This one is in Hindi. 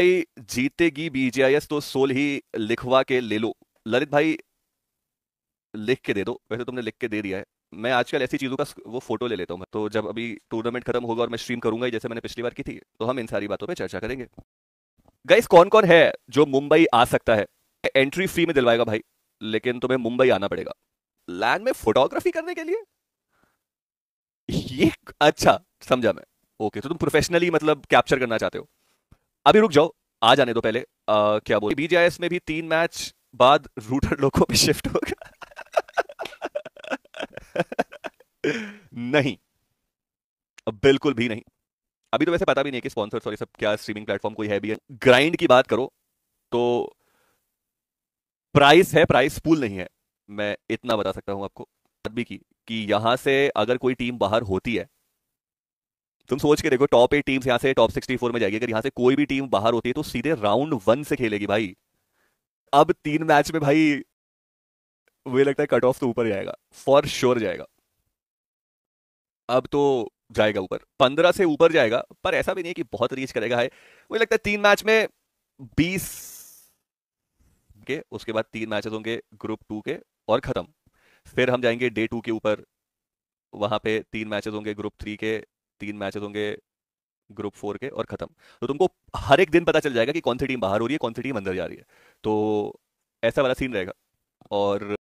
भाई जीतेगी बीजेआईएस तो सोल ही लिखवा के ले लो ललित भाई लिख के दे दो वैसे तो तुमने लिख के दे दिया है मैं आजकल ऐसी चीज़ों का वो फोटो ले लेता हूँ तो जब अभी टूर्नामेंट खत्म होगा और मैं स्ट्रीम करूंगा जैसे मैंने पिछली बार की थी तो हम इन सारी बातों पर चर्चा करेंगे गाइस कौन कौन है जो मुंबई आ सकता है एंट्री फ्री में दिलवाएगा भाई लेकिन तुम्हें मुंबई आना पड़ेगा लैंड में फोटोग्राफी करने के लिए ये अच्छा समझा मैं ओके तो तुम प्रोफेशनली मतलब कैप्चर करना चाहते हो अभी रुक जाओ आ जाने दो पहले आ, क्या बोल बीजेएस में भी तीन मैच बाद रूटर लोगों पे शिफ्ट होगा नहीं बिल्कुल भी नहीं अभी तो वैसे पता भी नहीं कि स्पॉन्सर सॉरी सब क्या स्ट्रीमिंग प्लेटफॉर्म कोई है भी है ग्राइंड की बात करो तो प्राइस है प्राइस पूल नहीं है मैं इतना बता सकता हूं आपको भी की कि यहां से अगर कोई टीम बाहर होती है तुम सोच के देखो टॉप एट टीम्स यहां से टॉप सिक्सटी फोर में जाएगी अगर यहां से कोई भी टीम बाहर होती है तो सीधे राउंड वन से खेलेगी भाई अब तीन मैच में भाई मुझे लगता है कट ऑफ तो ऊपर जाएगा फॉर श्योर जाएगा अब तो जाएगा ऊपर पंद्रह से ऊपर जाएगा पर ऐसा भी नहीं है कि बहुत रीच करेगा है मुझे लगता है तीन मैच में बीस के उसके बाद तीन मैचेस होंगे ग्रुप टू के और खत्म फिर हम जाएंगे डे टू के ऊपर वहां पे तीन मैचेस होंगे ग्रुप थ्री के तीन मैचेस होंगे ग्रुप फोर के और खत्म तो तुमको हर एक दिन पता चल जाएगा कि कौन सी टीम बाहर हो रही है कौन सी टीम अंदर जा रही है तो ऐसा वाला सीन रहेगा और